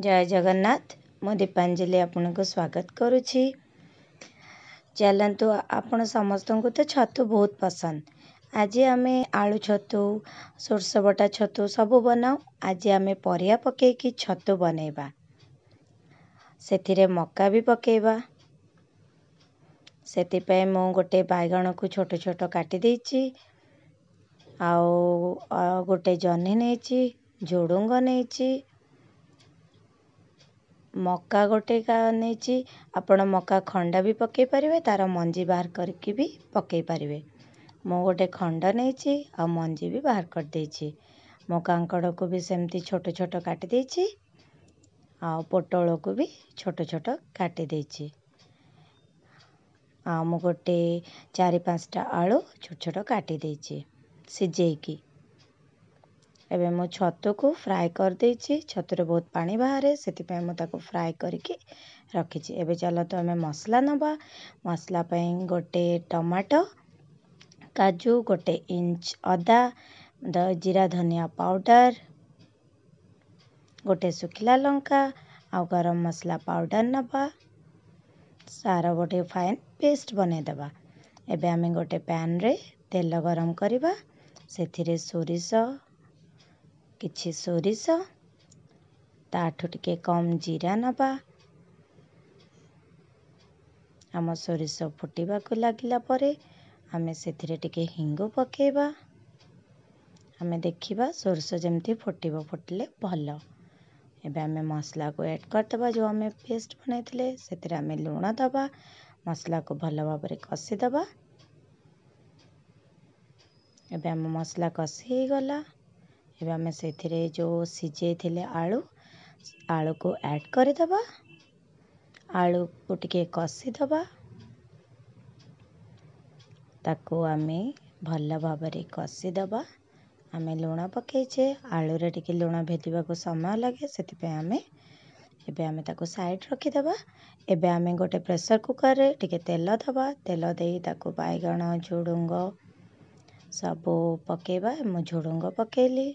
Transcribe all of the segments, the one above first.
जय जगन्नाथ मिपा आपगत गरु को तो छतु बहुत पसन्द आज अनि आलु छतु बटा छतु सब बनाऊ आज आम पर पकेक छतु बनैवास मका पके बु छोटो छोटो काटिदेची आउ गाई जही झुडुङ नै ମକା ଗୋଟେ କା ନେଇଛି ଆପଣ ମକା ଖଣ୍ଡା ବି ପକାଇ ପାରିବେ ତା'ର ମଞ୍ଜି ବାହାର କରିକି ବି ପକାଇ ପାରିବେ ମୁଁ ଗୋଟେ ଖଣ୍ଡ ନେଇଛି ଆଉ ମଞ୍ଜି ବି ବାହାର କରିଦେଇଛି ମୋ କାଙ୍କଡ଼କୁ ବି ସେମିତି ଛୋଟ ଛୋଟ କାଟି ଦେଇଛି ଆଉ ପୋଟଳକୁ ବି ଛୋଟ ଛୋଟ କାଟି ଦେଇଛି ଆଉ ମୁଁ ଗୋଟେ ଚାରି ପାଞ୍ଚଟା ଆଳୁ ଛୋଟ ଛୋଟ କାଟି ଦେଇଛି ସିଝେଇକି ଏବେ ମୁଁ ଛତୁକୁ ଫ୍ରାଏ କରିଦେଇଛି ଛତୁରେ ବହୁତ ପାଣି ବାହାରେ ସେଥିପାଇଁ ମୁଁ ତାକୁ ଫ୍ରାଏ କରିକି ରଖିଛି ଏବେ ଚାଲନ୍ତୁ ଆମେ ମସଲା ନେବା ମସଲା ପାଇଁ ଗୋଟେ ଟମାଟୋ କାଜୁ ଗୋଟେ ଇଞ୍ଚ ଅଦା ଜିରା ଧନିଆ ପାଉଡ଼ର ଗୋଟେ ଶୁଖିଲା ଲଙ୍କା ଆଉ ଗରମ ମସଲା ପାଉଡ଼ର ନେବା ସାର ଗୋଟେ ଫାଇନ୍ ପେଷ୍ଟ ବନେଇଦେବା ଏବେ ଆମେ ଗୋଟେ ପ୍ୟାନ୍ରେ ତେଲ ଗରମ କରିବା ସେଥିରେ ସୋରିଷ कि सोरस ताे कम जीरा नवा आम सोरस फुटवाक लगलापर आम से टे हिंग पकेबा आम देखा सोरस जमी फुट फुटले भल एम मसला को एड करदे जो आम पेस्ट बनाई से आम लुण दबा मसला को भल भाव कषिदा एम मसला कषिगला ଏବେ ଆମେ ସେଥିରେ ଯେଉଁ ସିଝେଇଥିଲେ ଆଳୁ ଆଳୁକୁ ଆଡ଼୍ କରିଦେବା ଆଳୁକୁ ଟିକେ କଷିଦେବା ତାକୁ ଆମେ ଭଲ ଭାବରେ କଷିଦେବା ଆମେ ଲୁଣ ପକାଇଛେ ଆଳୁରେ ଟିକେ ଲୁଣ ଭେଦିବାକୁ ସମୟ ଲାଗେ ସେଥିପାଇଁ ଆମେ ଏବେ ଆମେ ତାକୁ ସାଇଡ଼୍ ରଖିଦେବା ଏବେ ଆମେ ଗୋଟେ ପ୍ରେସର୍ କୁକର୍ରେ ଟିକେ ତେଲ ଦେବା ତେଲ ଦେଇ ତାକୁ ବାଇଗଣ ଝୁଡ଼ୁଙ୍ଗ ସବୁ ପକାଇବା ମୁଁ ଝୁଡ଼ୁଙ୍ଗ ପକାଇଲି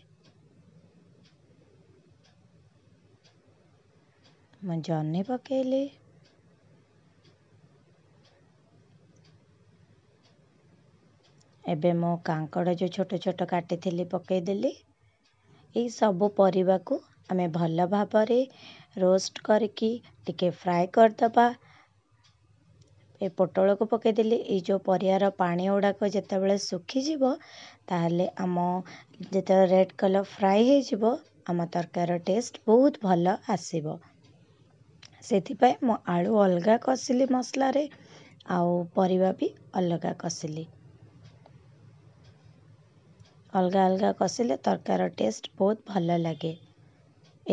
ମୁଁ ଜହ୍ନି ପକେଇଲି ଏବେ ମୁଁ କାଙ୍କଡ଼ ଯେଉଁ ଛୋଟ ଛୋଟ କାଟିଥିଲି ପକେଇଦେଲି ଏଇ ସବୁ ପରିବାକୁ ଆମେ ଭଲ ଭାବରେ ରୋଷ୍ଟ କରିକି ଟିକେ ଫ୍ରାଏ କରିଦେବା ଏ ପୋଟଳକୁ ପକେଇଦେଲି ଏଇ ଯେଉଁ ପରିବାର ପାଣି ଗୁଡ଼ାକ ଯେତେବେଳେ ଶୁଖିଯିବ ତାହେଲେ ଆମ ଯେତେବେଳେ ରେଡ଼୍ କଲର୍ ଫ୍ରାଏ ହେଇଯିବ ଆମ ତରକାରୀର ଟେଷ୍ଟ ବହୁତ ଭଲ ଆସିବ ସେଥିପାଇଁ ମୁଁ ଆଳୁ ଅଲଗା କଷିଲି ମସଲାରେ ଆଉ ପରିବା ବି ଅଲଗା କଷିଲି ଅଲଗା ଅଲଗା କଷିଲେ ତରକାର ଟେଷ୍ଟ ବହୁତ ଭଲ ଲାଗେ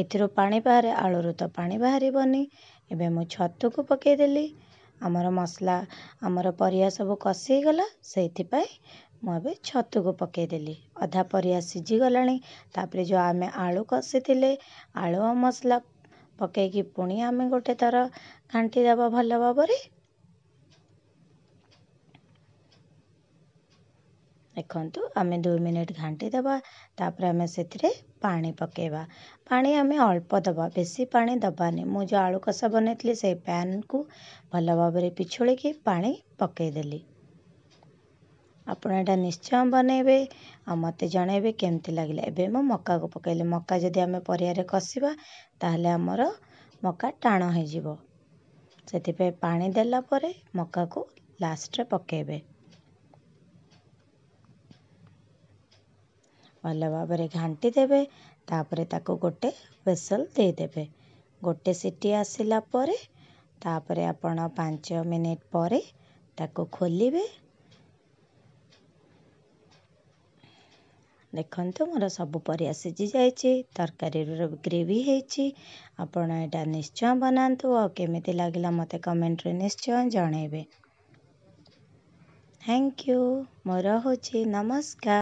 ଏଥିରୁ ପାଣି ବାହାରେ ଆଳୁରୁ ତ ପାଣି ବାହାରିବନି ଏବେ ମୁଁ ଛତୁକୁ ପକାଇଦେଲି ଆମର ମସଲା ଆମର ପରିବା ସବୁ କଷି ହେଇଗଲା ସେଇଥିପାଇଁ ମୁଁ ଏବେ ଛତୁକୁ ପକାଇଦେଲି ଅଧା ପରିବା ସିଝିଗଲାଣି ତା'ପରେ ଯେଉଁ ଆମେ ଆଳୁ କଷିଥିଲେ ଆଳୁ ଆଉ ମସଲା पकईकि पुणी आम गोटे थर घाटी दबा भल भाव देखु आम दुई मिनिट घाटी देपर आम से पा पकेबा आम अल्प दबा बेस पा दबानी मुझे आलू कस बन से पैन को भल भाव पिछुल पा पकईदेली ଆପଣ ଏଇଟା ନିଶ୍ଚୟ ବନେଇବେ ଆଉ ମୋତେ ଜଣେଇବେ କେମିତି ଲାଗିଲା ଏବେ ମୁଁ ମକାକୁ ପକେଇଲି ମକା ଯଦି ଆମେ ପରିବାରେ କଷିବା ତାହେଲେ ଆମର ମକା ଟାଣ ହେଇଯିବ ସେଥିପାଇଁ ପାଣି ଦେଲା ପରେ ମକାକୁ ଲାଷ୍ଟରେ ପକେଇବେ ଭଲ ଭାବରେ ଘାଣ୍ଟି ଦେବେ ତାପରେ ତାକୁ ଗୋଟେ ବେସଲ ଦେଇଦେବେ ଗୋଟେ ସିଟି ଆସିଲା ପରେ ତାପରେ ଆପଣ ପାଞ୍ଚ ମିନିଟ୍ ପରେ ତାକୁ ଖୋଲିବେ ଦେଖନ୍ତୁ ମୋର ସବୁ ପରିବା ସିଝି ଯାଇଛି ତରକାରୀର ଗ୍ରେଭି ହେଇଛି ଆପଣ ଏଇଟା ନିଶ୍ଚୟ ବନାନ୍ତୁ ଆଉ କେମିତି ଲାଗିଲା ମୋତେ କମେଣ୍ଟରେ ନିଶ୍ଚୟ ଜଣେଇବେ ଥ୍ୟାଙ୍କ ୟୁ ମୋର ହେଉଛି ନମସ୍କାର